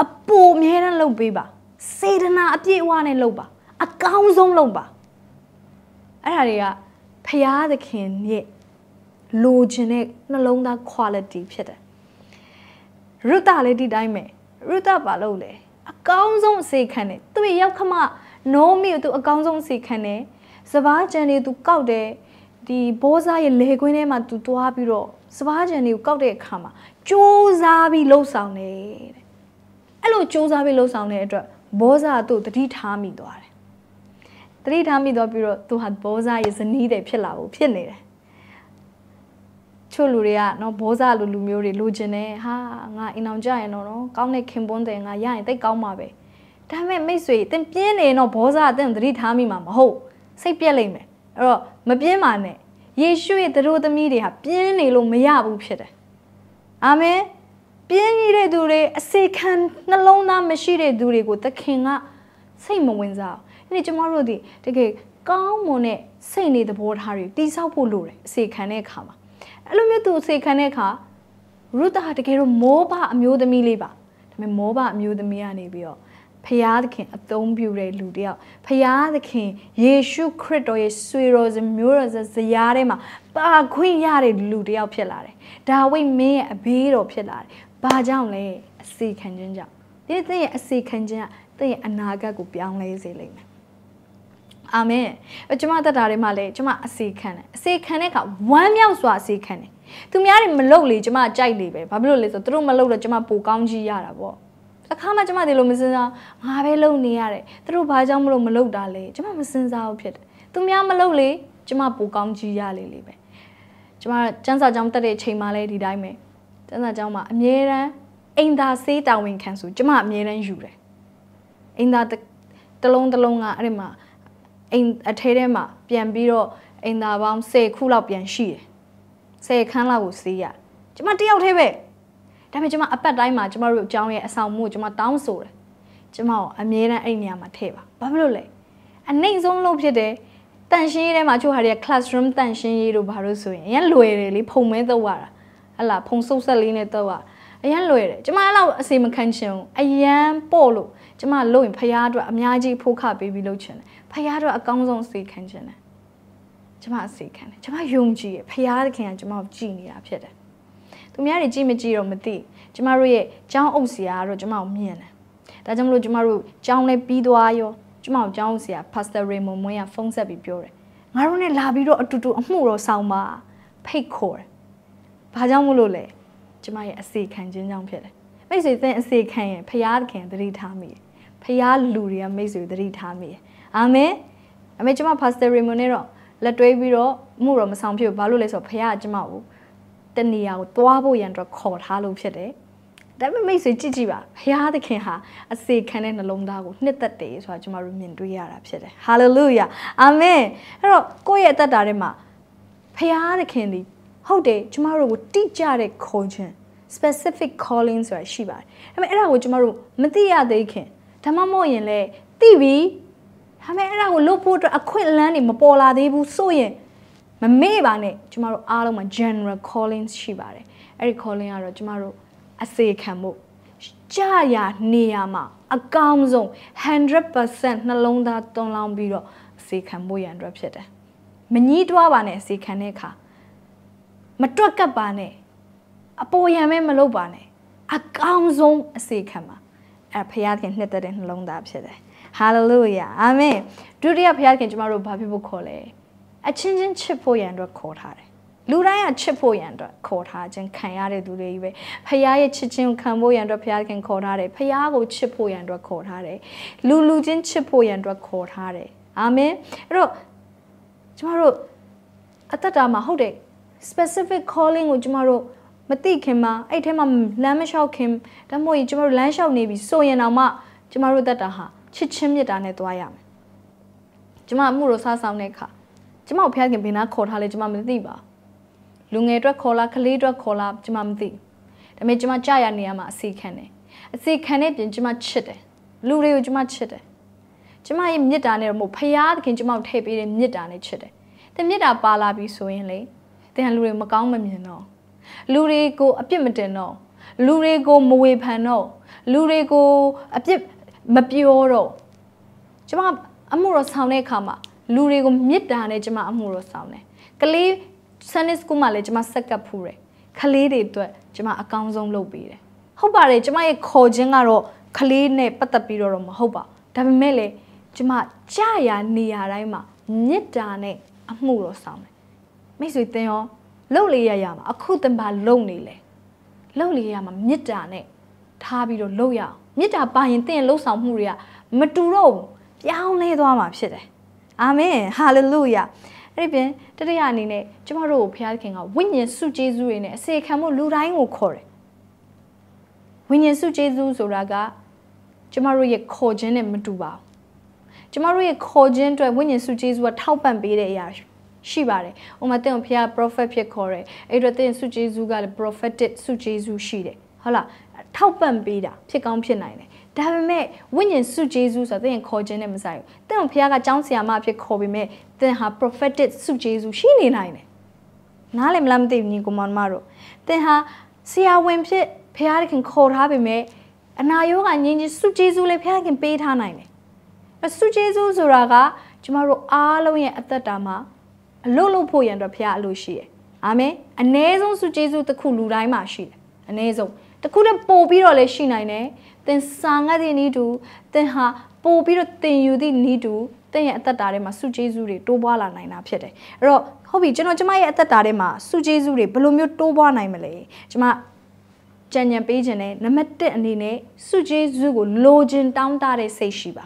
Speaker 1: အပူအမြဲတမ်းလုပ်ပေးပါ စေတနာအပြည့်အဝနဲ့လုပ်ပါ အကောင်းဆုံးလုပ်ပါအဲ့ဒါတွေကဖရာသခင်ရဲ့လိုချင်တဲ့နှလုံးသား quality ဖြစ်တယ်ရုတလည်းဒီတိုင်းပဲရုတပါလို့လေအကောင်းဆုံးအစီခံတယ်သူ့ရောက်ခမနိုးမီကိုသူ အကောင်းဆုံးအစီခံတယ်စပားကြံတွေသူကောက်တယ်ဒီဘိုးစားရဲ့လေခွင်းထဲမှာသူတွားပြီးတော့စပားကြံတွေကိုကောက်တဲ့အခါမှာစူးစားပြီးလှုပ်ဆောင်တယ်တဲ့အဲ့လိုစူးစားပြီးလှုပ်ဆောင်တဲ့အတွက်ဘောဇာသူ့တတိထားမိသွားတယ်။တတိထားမိတော့ပြီးတော့သူဟာဘောဇာရဲ့ဇနီးတယ်ဖြစ်လာဖို့ဖြစ်နေတယ်။ချို့လူတွေကနော်ဘောဇာလူလူမျိုးတွေလိုချင်တယ်ဟာငါအိမ်အောင်ကြရင်တော့နော်ကောင်းတဲ့ခင်ပွန်းတယ်ငါရရင်တိတ်ကောင်းပါပဲဒါပေမဲ့မိတ်ဆွေတင်ပြင်းနေတော့ဘောဇာတင်သတိထားမိမှာမဟုတ်စိတ်ပြက်လိမ့်မယ်အဲ့တော့မပြင်းပါနဲ့ယေရှုရဲ့သတို့သမီးတွေဟာပြင်းနေလို့မရဘူးဖြစ်တယ်အာမင်ပြင်းရတဲ့သူတွေအစေခံနှလုံးသားမရှိတဲ့သူတွေကိုသခင်ကစိတ်မဝင်စားဘူးအဲ့ဒီကျမတို့ဒီတကယ်ကောင်းမွန်တဲ့စိတ်နေသဘောထားတွေတိဆောက်ဖို့လိုတယ်အစေခံတဲ့အခါမှာအဲ့လိုမျိုးသူစေခံတဲ့အခါရူတာတကယ်တော့မောဘအမျိုးသမီးလေးပါဒါပေမဲ့မောဘအမျိုးသမီးကနေပြီးတော့ဖျားသခင်အသုံးပြုတဲ့လူတယောက်ဖျားသခင်ယေရှုခရစ်တော်ရဲ့ဆွေတော်စမျိုးတော်စဇာထဲမှာပါခွင့်ရတဲ့လူတယောက်ဖြစ်လာတယ်ဒါဝိမင်းရဲ့အဘေးတော်ဖြစ်လာတယ်ဘာကြောင့်လဲအစီခံခြင်းကြောင့်ဒီသင်ရဲ့အစီခံခြင်းကသင်ရဲ့အနာဂတ်ကိုပြောင်းလဲစေလိမ့်မယ်အာမင်ကျွန်မတက်တာတွေမှာလည်းကျွန်မအစီခံတယ်အစီခံတဲ့အခါဝမ်းမြောက်စွာအစီခံတယ်သူများတွေမလုပ်လေကျွန်မကြိုက်လေပဲဘာဖြစ်လို့လဲဆိုတော့သူတို့မလုပ်တော့ကျွန်မပိုကောင်းကြီးရတာပေါ့တစ်ခါမှကျွန်မဒီလိုမစင်စားငါပဲလုပ်နေရတယ်သူတို့ဘာကြောင့်မလို့မလုပ်တာလဲကျွန်မမစင်စားဘူးဖြစ်တယ်သူများမလုပ်လေကျွန်မပိုကောင်းကြီးရလေလေပဲကျွန်မစံစာကြောင်းတက်တဲ့အချိန်မှလည်းဒီတိုင်းပဲစံစာကြောင်းမှာအမြဲတမ်းအိမ်သာဆေးတာဝန်ခံဆိုကျွန်မအမြဲတမ်းယူတယ်အိမ်သာတလုံးတလုံးကအဲ့ဒီမှာအိမ်အထဲထဲမှာပြန်ပြီးတော့အိမ်သားပေါင်း10ခုလောက်ပြန်ရှိတယ်10ခန်းလောက်ကိုစီးရကျမတယောက်တည်းပဲဒါပေမဲ့ကျမအပတ်တိုင်းမှာကျမတို့အကြောင်းရဲ့အဆောင်မှုကိုကျမတောင်းဆိုတယ်ကျမကိုအမြဲတမ်းအဲ့နေရာမှာထည့်ပါဘာဖြစ်လို့လဲအနှိမ့်ဆုံးလို့ဖြစ်တယ်တန်ရှင်းရေးထဲမှာချို့ဟာတွေက classroom တန်ရှင်းရေးတို့ဘာလို့ဆိုရင်အရင်လွယ်တယ်လေဖုံမဲတော့ရတာဟလာဖုံဆုပ်ဆက်လေးနဲ့တော့ရအရင်လွယ်တယ်ကျမအဲ့လောက်အစီမခံချင်ဘူးအရင်ပို့လို့ကျမလို့ရင်ဖရားအတွက်အများကြီးဖိုးခပေးပြီးလုပ်ချင်တယ်ဖရားအတွက်အကောင်းဆုံးစေခံချင်တယ်ကျမအစေခံတယ်ကျမယုံကြည်ရဖရားသခင်ကကျမကိုကြည်နေတာဖြစ်တယ်သူများတွေကြည်မကြည်တော့မသိကျမတို့ရဲ့ចောင်းအုပ်ဆရာကတော့ကျမကိုမြင်တယ်ဒါကြောင့်မလို့ကျမတို့ចောင်းလဲပြီးသွားရောကျမတို့ចောင်းဆရာ Pastor Raymond မွေးကဖုန်းဆက်ပြီးပြောတယ်ငါတို့ ਨੇ လာပြီးတော့အတူတူအမှုတော်ဆောင်ပါဖိတ်ခေါ်တယ်ဘာကြောင့်မလို့လဲကျမရဲ့အစီခံခြင်းကြောင့်ဖြစ်တယ်မိတ်ဆွေသင်အစီခံရင်ဖရားသခင်တတိထားမိတယ်ဖျားလူတွေကမိတ်ဆွေသတိထားမိတယ်အာမင်အမေကျွန်မ Pastor Raymond နဲ့တော့လက်တွဲပြီးတော့မှုတော့မဆောင်ဖြစ်ဘူးဘာလို့လဲဆိုတော့ဖခင်ကကျွန်မကိုတနေရာကိုသွားဖို့ရန်အတွက်ခေါ်ထားလို့ဖြစ်တယ်ဒါပေမဲ့မိတ်ဆွေကြည့်ကြည့်ပါဘုရားသခင်ဟာအစေခံတဲ့နှလုံးသားကိုနှစ်သက်တယ်ဆိုတာကျွန်တော်တို့မြင်တွေ့ရတာဖြစ်တယ်ဟာလေလုယာအာမင်အဲ့တော့ကိုယ့်ရဲ့အသက်တာထဲမှာဘုရားသခင်ဒီဟုတ်တယ်ကျွန်တော်တို့ကိုတိကျတဲ့ခေါ်ခြင်း specific calling ဆိုတာရှိပါတယ်ဒါပေမဲ့အဲ့ဒါကိုကျွန်တော်တို့မသိရသေးခင်ဒါမှမဟုတ်ရင်လေတိပြီဒါပေမဲ့အဲ့ဒါကိုလုပ်ဖို့အတွက်အခွင့်အလမ်းတွေမပေါ်လာသေးဘူးဆိုရင်မမေ့ပါနဲ့ကျမတို့အားလုံးမှာ general calling ရှိပါတယ်အဲ့ဒီ calling ကတော့ကျမတို့အစေခံမှုကြာရနေရမှာ အကောင်းဆုံး100%နှလုံးသားတွန်းလောင်းပြီးတော့အစေခံမှုရန်အတွက်ဖြစ်တယ်မငြီးတွားပါနဲ့အစီခံတဲ့အခါမတွက်ကပ်ပါနဲ့အပေါ်ယံမဲမလုပ်ပါနဲ့အကောင်းဆုံးအစီခံပါအဲဖခင်ခင်နှစ်သက်တဲ့နှလုံးသားဖြစ်တယ်ဟာလေလုယာအာမင်ဒုတိယဖခင်ကျမတို့ဘာဖြစ်ဖို့ခေါ်လဲအချင်းချင်းချစ်ဖို့ရန်အတွက်ခေါ်ထားတယ်လူတိုင်းကချစ်ဖို့ရန်အတွက်ခေါ်ထားခြင်းခံရတဲ့သူတွေကြီးပဲဖခင်ရဲ့ချစ်ခြင်းခံဖို့ရန်အတွက်ဖခင်ခေါ်ထားတယ်ဖခင်ကိုချစ်ဖို့ရန်အတွက်ခေါ်ထားတယ်လူလူချင်းချစ်ဖို့ရန်အတွက်ခေါ်ထားတယ်အာမင်အဲ့တော့ကျမတို့အသက်တာမှာဟုတ်တယ် specific calling ကိုကျမတို့မသိခင်မှာအဲ့ထဲမှာလမ်းမလျှောက်ခင်တမို့ကြီးကျမတို့လမ်းလျှောက်နေပြီဆိုရင်တော့မှကျမတို့တက်တာဟာချစ်ချင်းမြတ်တာနဲ့သွားရမယ်ကျမအမှုတော်စားဆောင်တဲ့အခါကျမကိုဖျားခင်ဘယ်နာခေါ်ထားလဲကျမမသိပါလူငယ်အတွက်ခေါ်လားကလေးအတွက်ခေါ်လားကျမမသိဒါပေမဲ့ကျမကြာရနေရမှာအစီခံတယ်အစီခံတဲ့ပြင်ကျမချစ်တယ်လူတွေကိုကျမချစ်တယ်ကျမရဲ့မြတ်တာနဲ့တော့မဟုတ်ဖျားခင်ကျမကိုထိပ်ပေးတဲ့မြတ်တာနဲ့ချစ်တယ်တဲ့မြတ်တာပါလာပြီဆိုရင်လေတဲ့လူတွေမကောင်းမမြင်တော့လူတွေကို အပြစ်မတင်တော့လူတွေကိုမဝေဖန်တော့လူတွေကိုအပြစ်မပြောတော့ကျမအမှုတော်ဆောင်တဲ့အခါမှာလူတွေကိုမြစ်တာနဲ့ကျမအမှုတော်ဆောင်တယ်ကလေးဆန်နစ်ကူမှလည်းကျမဆက်ကပ်ဖူးတယ်ကလေးတွေအတွက်ကျမအကောင်းဆုံးလုပ်ပေးတယ်ဟုတ်ပါတယ်ကျမရဲ့ခေါ်ခြင်းကတော့ကလေးနဲ့ပတ်သက်ပြီးတော့မဟုတ်ပါဒါပေမဲ့လည်းကျမကြာရနေရာတိုင်းမှာမြစ်တာနဲ့အမှုတော်ဆောင်တယ်မိတ်ဆွေသင်ရောလှုပ်လေးရရမှာအခုတင်ပါလုံနေလေလှုပ်လေးရမှာမေတ္တာနဲ့ထားပြီးတော့လှုပ်ရအောင်မေတ္တာပါရင်တင့်လှုပ်ဆောင်မှုတွေကမတူတော့ဘူးပြောင်းလဲသွားမှာ ဖြစ်တယ်အာမင်ဟာလေလုယာအဲ့ဒီပြင်တတိယအနေနဲ့ကျမတို့ကိုဘုရားသခင်ကဝိညာဉ်စုကျေးဇူးတွေနဲ့အစေခံမှုလူတိုင်းကိုခေါ်တယ်ဝိညာဉ်စုကျေးဇူးဆိုတာကကျမတို့ရဲ့ခေါ်ခြင်းနဲ့မတူပါဘူးကျမတို့ရဲ့ခေါ်ခြင်းအတွက်ဝိညာဉ်စုကျေးဇူးကထောက်ပံ့ပေးတဲ့အရာရှိပါတယ်။ဥမာတင့်ကိုဖခင် prophet ဖြစ်ခေါ်တယ်။အဲ့တော့တင့်စုဂျေဇူးကလည်း prophetic စုဂျေဇူးရှိတယ်။ဟုတ်လား။ထောက်ပံ့ပေးတာဖြစ်ကောင်းဖြစ်နိုင်တယ်။ဒါပေမဲ့ဝိညာဉ်စုဂျေဇူးဆိုတာတင့်ခေါ်ခြင်းနဲ့မဆိုင်ဘူး။တင့်ကိုဖခင်ကចောင်းဆရာမဖြစ်ခေါ်ပေမဲ့တင့်ဟာ prophetic စုဂျေဇူးရှိနေနိုင်တယ်။နားလည်မလားမသိဘူးညီကောင်မတို့။တင့်ဟာဆရာဝန်ဖြစ်ဖခင်ခင်ခေါ်ထားပေမဲ့အနာရောဂါညင်ကြီးစုဂျေဇူးလည်းဖခင်ပေးထားနိုင်တယ်။အဆုကျေးဇူးဆိုတာကကျမတို့အားလုံးရဲ့အသက်တာမှာအလုပ်လုပ်ဖို့ရန်အတွက်ဖခင်အလိုရှိတယ်အာမင်အ ਨੇ ဆုံးစုကျေးဇူးတစ်ခုလူတိုင်းမှာရှိတယ်အ ਨੇ ဆုံးတစ်ခုတည်းပို့ပြီးတော့လည်းရှိနိုင်တယ်သင်စာငတ်တဲ့ဤသူသင်ဟာပို့ပြီးတော့သင်ယူသည့်ဤသူသင်ရဲ့အသက်တာထဲမှာစုကျေးဇူးတွေတိုးပွားလာနိုင်တာဖြစ်တယ်အဲ့တော့ဟုတ်ပြီကျွန်တော်ကျမရဲ့အသက်တာထဲမှာစုကျေးဇူးတွေဘယ်လိုမျိုးတိုးပွားနိုင်မလဲကျမကြံ့ကြံ့ပေးခြင်းနဲ့နံပါတ်1အနေနဲ့စုကျေးဇူးကိုလိုချင်တောင်းတတဲ့စိတ်ရှိပါ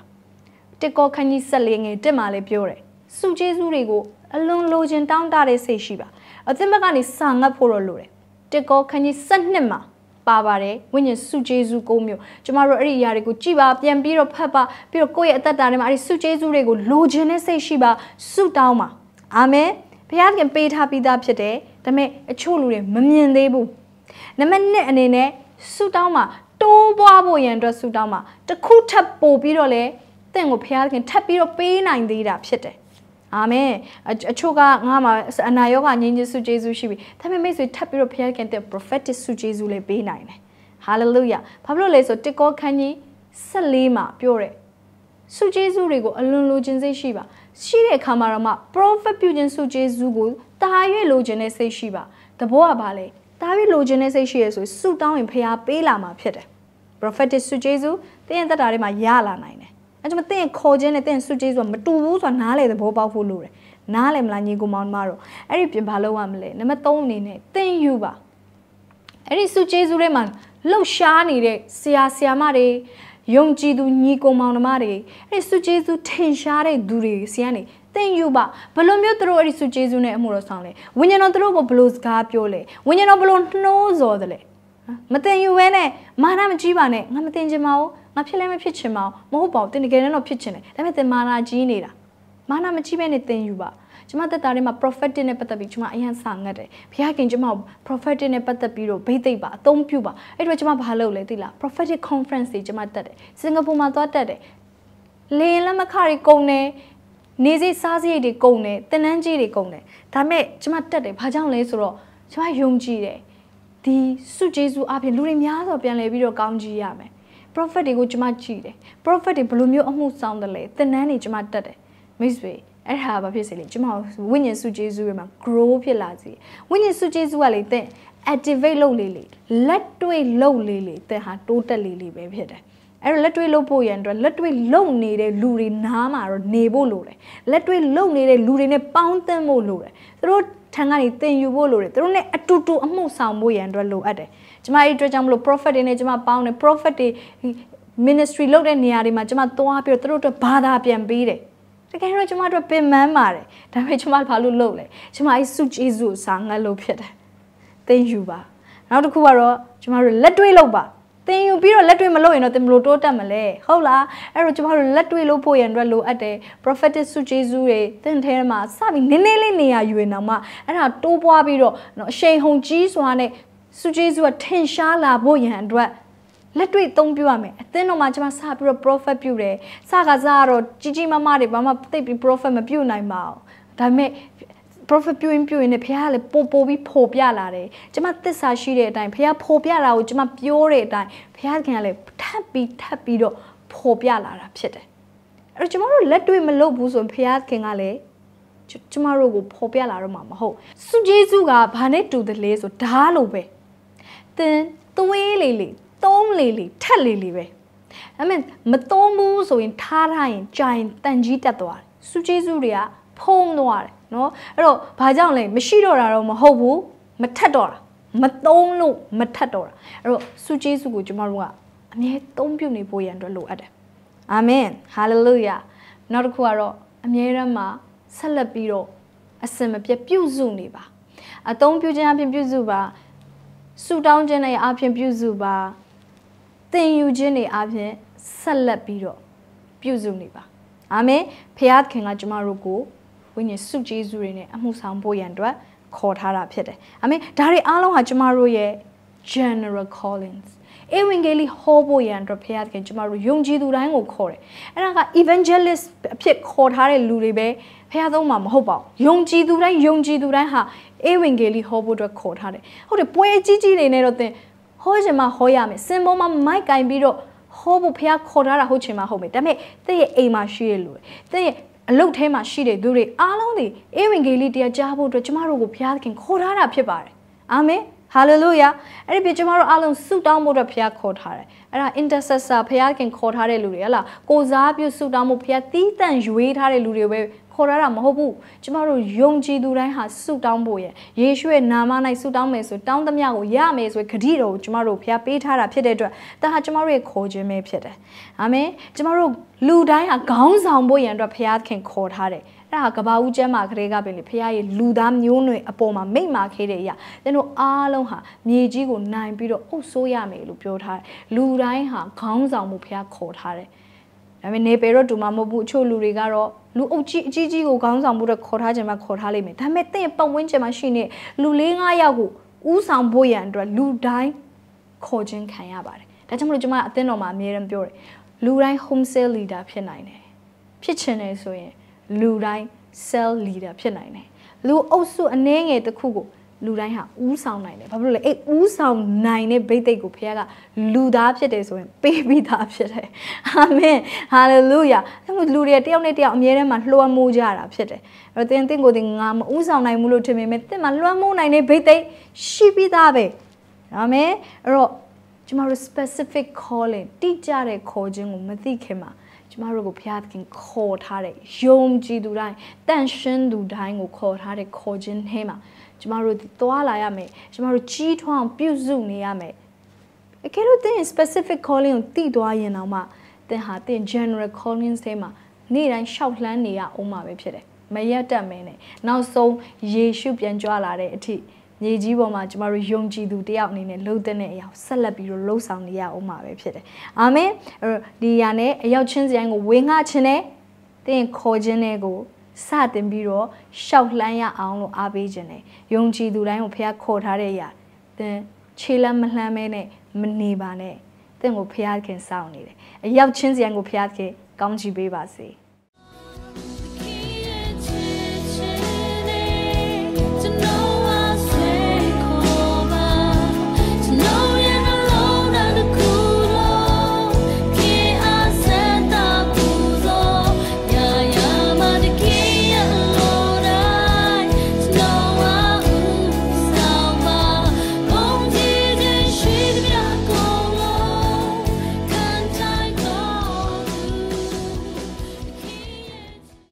Speaker 1: တစ်ကောခန်းကြီး၁၄ငယ်တက်မှလည်းပြောတယ်စုကျေးဇူးတွေကိုအလွန်လိုချင်တောင်းတတဲ့စိတ်ရှိပါအသစ်မကနေစာငတ်ဖို့တော့လိုတယ်တစ်ကောခန်းကြီး7မှာပါပါတယ်ဝိညာဉ်စုဂျေဇုကိုမျိုးကျမတို့အဲ့ဒီအရာတွေကိုကြည်ပါပြန်ပြီးတော့ဖတ်ပါပြီးတော့ကိုယ့်ရဲ့အသက်တာထဲမှာအဲ့ဒီစုဂျေဇုတွေကိုလိုချင်တဲ့စိတ်ရှိပါဆုတောင်းပါအာမင်ဘုရားသခင်ပေးထားပြီးသားဖြစ်တယ်ဒါပေမဲ့အချို့လူတွေမမြင်သေးဘူးနံပါတ်1အနေနဲ့ဆုတောင်းပါတိုးပွားဖို့ရန်အတွက်ဆုတောင်းပါတစ်ခုထပ်ပို့ပြီးတော့လဲတင့်ကိုဘုရားသခင်ထပ်ပြီးတော့ပေးနိုင်သေးတာဖြစ်တယ်အာမင်အချို့ကငါမှာအနာရောဂါငြိမ်းချစုဂျေစုရှိပြီဒါပေမဲ့မိတ်ဆွေထပ်ပြီးတော့ဖခင်ခင်တဲ့ prophetic စုဂျေစုလေးပေးနိုင်တယ် hallelujah ဘာဖြစ်လို့လဲဆိုတစ်ကောခန်းကြီး14မှာပြောတယ်စုဂျေစုတွေကိုအလွန်လိုချင်စိတ်ရှိပါရှိတဲ့အခါမှာတော့မှ prophet ပြုခြင်းစုဂျေစုကိုတာ၍လိုချင်တဲ့စိတ်ရှိပါတဘောကဘာလဲတာ၍လိုချင်တဲ့စိတ်ရှိရဆိုစုတောင်းရင်ဖခင်ပေးလာမှာဖြစ်တယ် prophetic စုဂျေစုတင်းသက်တာတွေမှာရလာနိုင်တယ်အဲကြောင့်တင့်ခေါ်ခြင်းနဲ့တင့်ဆွကျေးဆိုတာမတူဘူးဆိုတာနားလေသဘောပေါက်ဖို့လိုတယ်နားလေမလားညီကိုမောင်မတို့အဲ့ဒီပြင်ဘာလုပ်ရမလဲနံပါတ်3အနေနဲ့တင့်ယူပါအဲ့ဒီဆွကျေးစုတွေမှာလှုပ်ရှားနေတဲ့ဆရာဆရာမတွေယုံကြည်သူညီကိုမောင်နှမတွေအဲ့ဒီဆွကျေးစုထင်ရှားတဲ့သူတွေဆီကနေတင်ယူပါဘလိုမျိုးတို့အဲ့ဒီစုကျေးဇူးနဲ့အမှုတော်ဆောင်လဲဝိညာဉ်တော်တို့ကိုဘလိုစကားပြောလဲဝိညာဉ်တော်ဘလိုနှိုးစော်တယ်လဲမတင်ယူဘဲနဲ့မာနမကြီးပါနဲ့ငါမတင်ချင်ပါဘူးငါဖြစ်လဲမဖြစ်ချင်ပါဘူးမဟုတ်ပါဘူးတင်တကယ်တော့ဖြစ်ချင်တယ်ဒါပေမဲ့တင်မာနာကြီးနေတာမာနာမကြီးပဲနဲ့တင်ယူပါကျွန်မတက်တာတွေမှာ prophetic နဲ့ပတ်သက်ပြီးကျွန်မအရန်စာငတ်တယ်ဘုရားခင်ကျွန်မ prophetic နဲ့ပတ်သက်ပြီးတော့ဘိတ်သိပ်ပါအသုံးပြုပါအဲ့တော့ကျွန်မဘာလုပ်လဲသိလား prophetic conference တွေကျွန်မတက်တယ်စင်ကာပူမှာသွားတက်တယ်လေရင်လက်မခတွေကုန်တယ်နေစိစားစရိတ်တွေကုန်တယ်တင်နန်းကြီးတွေကုန်တယ်ဒါပေမဲ့ကျွန်မတက်တယ်ဘာကြောင့်လဲဆိုတော့ကျွန်မယုံကြည်တယ်ဒီစုကျေးဇူးအပြင်လူတွေများစွာပြန်လဲပြီးတော့ကောင်းကြီးရမယ် prophet တွေကိုကျမကြည့်တယ် prophet တွေဘယ်လိုမျိုးအမှုဆောင်တယ်လဲသင်တန်းတွေကျမတက်တယ်မိတ်ဆွေအဲ့ဒါဘာဖြစ်စေလဲကျမဝိညာဉ်စုကျေးဇူးတွေမှာ grow ဖြစ်လာစေဝိညာဉ်စုကျေးဇူးကလေသင် activate လုပ်လေးလေးလက်တွေ့လုပ်လေးလေးသင်ဟာတိုးတက်လေးလေးပဲဖြစ်တယ်အဲ့တော့လက်တွေ့လုပ်ဖို့ရန်အတွက်လက်တွေ့လုပ်နေတဲ့လူတွေနားမှာတော့နေဖို့လိုတယ်လက်တွေ့လုပ်နေတဲ့လူတွေနဲ့ပေါင်းသင်းဖို့လိုတယ်သူတို့ထံကနေသင်ယူဖို့လိုတယ်သူတို့နဲ့အတူတူအမှုဆောင်ဖို့ရန်အတွက်လိုအပ်တယ်ကျမအဲ့အတွက်ကြောင့်မလို့ prophet တွေနဲ့ကျမပေါင်းတယ် prophet တွေ ministry လုပ်တဲ့နေရာတွေမှာကျမသွားပြီးတော့သူတို့အတွက်ဘာသာပြန်ပေးတယ်တကယ်တော့ကျမတို့ပင်မန်းပါတယ်ဒါပေမဲ့ကျမဘာလို့လုပ်လဲကျမအဲ့စုဂျေစုကိုစာငတ်လို့ဖြစ်တယ်သင်ယူပါနောက်တစ်ခုကတော့ကျမတို့လက်တွေ့လုပ်ပါသင်ယူပြီးတော့လက်တွေ့မလုပ်ရင်တော့သင်ဘလို့တိုးတက်မလဲဟုတ်လားအဲ့တော့ကျမတို့လက်တွေ့လုပ်ဖို့ရန်အတွက်လိုအပ်တယ် prophetic စုဂျေစုရဲ့သင်ထဲမှာစပြီးနည်းနည်းလေးနေရာယူရင်တော့မှအဲ့ဒါတိုးပွားပြီးတော့နော်အရှိန်ဟုန်ကြီးစွာနဲ့စုကျေးဇူးကထင်ရှားလာဖို့ရန်အတွက်လက်တွေ့သုံးပြရမယ်အသင်းတော်မှာကျွန်မစပြီးတော့ profit ပြုတယ်စကားစားကတော့ကြီးကြီးမားမားတွေဘာမှသိပ်ပြီး profit မပြုနိုင်ပါဘူးဒါပေမဲ့ profit ပြုရင်ပြုရင်လည်းဘုရားကလည်းပို့ပို့ပြီးပို့ပြလာတယ်ကျွန်မသစ္စာရှိတဲ့အတိုင်းဘုရားပို့ပြတာကိုကျွန်မပြောတဲ့အတိုင်းဘုရားခင်ကလည်းထပ်ပြီးထပ်ပြီးတော့ပို့ပြလာတာဖြစ်တယ်အဲ့တော့ကျွန်တော်တို့လက်တွေ့မလုပ်ဘူးဆိုရင်ဘုရားခင်ကလည်းကျမတို့ကိုပေါ်ပြလာတော့မှာမဟုတ်စုဂျေစုကဘာနဲ့တူတယ်လဲဆိုဓာတ်လိုပဲသင်သွေးလေးလေးသုံးလေးလေးထက်လေးလေးပဲဒါပေမဲ့မသုံးဘူးဆိုရင်ထားထားရင်ကြာရင်တန်ကြီးတက်သွားတယ်စူးကြီးစုတွေကဖုံးသွားတယ်နော်အဲ့တော့ဘာကြောင့်လဲမရှိတော့တာတော့မဟုတ်ဘူးမထက်တော့တာမသုံးလို့မထက်တော့တာအဲ့တော့စူးကြီးစုကိုကျမတို့ကအမြဲသုံးပြုနေဖို့ရန်အတွက်လိုအပ်တယ်အာမင်ဟာလေလုယာနောက်တစ်ခုကတော့အမြဲတမ်းမှာဆက်လက်ပြီးတော့အစင်မပြတ်ပြုစုနေပါအသုံးပြုခြင်းအပြင်ပြုစုပါဆုတောင်းခြင်းတွေအပြင်ပြုစုပါသင်ယူခြင်းတွေအပြင်ဆက်လက်ပြီးတော့ပြုစုနေပါအာမင်ဖခင်ကကျမတို့ကိုဝိညာဉ်ဆုကျေးဇူးတွေနဲ့အမှုဆောင်ဖို့ရန်အတွက်ခေါ်ထားတာဖြစ်တယ်အာမင်ဒါတွေအားလုံးဟာကျမတို့ရဲ့ general callings ဧဝံဂေလိဟောဖို့ရန်အတွက်ဖခင်ကျမတို့ယုံကြည်သူတိုင်းကိုခေါ်တယ်အဲ့ဒါက evangelist အဖြစ်ခေါ်ထားတဲ့လူတွေပဲဖះသုံးမှာမဟုတ်ပါဘူးယုံကြည်သူတိုင်းယုံကြည်သူတိုင်းဟာအေဝင်ဂေလိဟောဖို့အတွက် ခေါ်ထားတယ်ဟုတ်တယ်ပွဲအကြီးကြီးတွေနဲ့တော့သင်ဟောချင်မှဟောရမယ်စင်ပေါ်မှာမိုက်ကင်ပြီးတော့ဟောဖို့ဖះခေါ်ထားတာဟုတ်ချင်မှဟုတ်မယ်ဒါပေမဲ့သင်ရဲ့အိမ်မှာရှိရလို့သင်ရဲ့အလုတ်ထဲမှာရှိတဲ့သူတွေအားလုံးတွေအေဝင်ဂေလိတရားကြားဖို့အတွက်ကျမတို့ကိုဖះသခင်ခေါ်ထားတာဖြစ်ပါတယ်အာမင်ဟာလေလုယာအဲ့ဒီပြကျွန်တော်တို့အားလုံးဆုတောင်းဖို့အတွက်ဘုရားခေါ်ထားတယ်အဲ့ဒါ intercessor ဘုရားခင်ခေါ်ထားတဲ့လူတွေဟလားကိုစားပြုဆုတောင်းဖို့ဘုရားတီးတန့်ရွေးထားတဲ့လူတွေပဲခေါ်ရတာမဟုတ်ဘူးကျမတို့ယုံကြည်သူတိုင်းဟာဆုတောင်းဖို့ရယေရှုရဲ့နာမ၌ဆုတောင်းမယ်ဆိုတောင်းသမျှကိုရမယ်ဆိုဂတိတော်ကိုကျမတို့ဘုရားပေးထားတာဖြစ်တဲ့အတွက်ဒါဟာကျမတို့ရဲ့ခေါ်ခြင်းပဲဖြစ်တယ်အာမင်ကျမတို့လူတိုင်းဟာခေါင်းဆောင်ဖို့ရန်အတွက်ဘုရားခင်ခေါ်ထားတယ်အဲ့ဒါကဘာဦးကျမ်းမှာခရေကပင်လေဖခင်ရဲ့လူသားမျိုးနွယ်အပေါ်မှာမိမ့်မာခဲ့တဲ့အရာကျွန်တော်အားလုံးဟာမြေကြီးကိုနိုင်ပြီးတော့အုပ်ဆိုးရမယ်လို့ပြောထားတယ်လူတိုင်းဟာခေါင်းဆောင်မှုဖခင်ခေါ်ထားတယ်ဒါပေမဲ့နေပေတော့တူမမဟုတ်ဘူးအချို့လူတွေကတော့လူအုပ်ကြီးအကြီးကြီးကိုခေါင်းဆောင်မှုတော့ခေါ်ထားကြမှာခေါ်ထားလိမ့်မယ်ဒါပေမဲ့တင့်ပတ်ဝန်းကျင်မှာရှိနေလူ၄၅ယောက်ကိုဥဆောင်ဖို့ရန်အတွက်လူတိုင်းခေါ်ခြင်းခံရပါတယ်ဒါကြောင့်မလို့ကျွန်မအသင်းတော်မှာအမြဲတမ်းပြောတယ်လူတိုင်း home cell leader ဖြစ်နိုင်တယ်ဖြစ်ချင်တယ်ဆိုရင်လူတိုင်း cell leader ဖြစ်နိုင်တယ်လူအုပ်စုအနည်းငယ်တစ်ခုကိုလူတိုင်းဟာဥဆောင်နိုင်တယ်ဘာဖြစ်လို့လဲအဲ့ဥဆောင်နိုင်တဲ့ဘိသိက်ကိုဖခင်ကလူသားဖြစ်တယ်ဆိုရင်ပေးပြီးသားဖြစ်တယ်အာမင်ဟာလေလုယာအဲ့လိုလူတွေတယောက်နဲ့တယောက်အမြဲတမ်းမှလွှမ်းမိုးကြတာဖြစ်တယ်အဲ့တော့သင်သင်ကိုယ်သင်ငါမဥဆောင်နိုင်ဘူးလို့ထင်ပေမဲ့သင်မှလွှမ်းမိုးနိုင်တဲ့ဘိသိက်ရှိပြီးသားပဲအာမင်အဲ့တော့ကျမတို့ specific calling တိကျတဲ့ခေါ်ခြင်းကိုမသိခင်မှာကျမတို့ကိုဘုရားသခင်ခေါ်ထားတဲ့ယုံကြည်သူတိုင်းတန်ရှင်းသူတိုင်းကိုခေါ်ထားတဲ့ခေါ်ခြင်းထဲမှာကျမတို့သွားလာရမယ်ကျမတို့ကြီးထွားအောင်ပြုစုနေရမယ်အကယ်လို့သင် specific calling ကိုတည်သွားရင်တော့မှသင်ဟာသင် general calling ထဲမှာနေ့တိုင်းရှောက်လှမ်းနေရအောင်မှာပဲဖြစ်တယ်မရက်တတ်မင်းနဲ့နောက်ဆုံးယေရှုပြန်ကြွလာတဲ့အထိမြေကြီးပေါ်မှာကျမတို့ယုံကြည်သူတယောက်အနေနဲ့လှုပ်တဲ့အရာကိုဆက်လက်ပြီးတော့လှုပ်ဆောင်နေရအောင်မှာပဲဖြစ်တယ်အာမင်ဒီရာနဲ့အရောက်ချင်းစရိုင်းကိုဝေငှခြင်းနဲ့သင်ခေါ်ခြင်းနဲ့ကိုစတင်ပြီးတော့ရှောက်လှမ်းရအောင်လို့အားပေးခြင်းနဲ့ယုံကြည်သူတိုင်းကိုဖះခေါ်ထားတဲ့အရာသင်ခြေလမ်းမလှမ်းမဲနဲ့မနေပါနဲ့သင်ကိုဖះခင်စောင့်နေတယ်အရောက်ချင်းစီရန်ကိုဖះခင်ကောင်းချီးပေးပါစေ။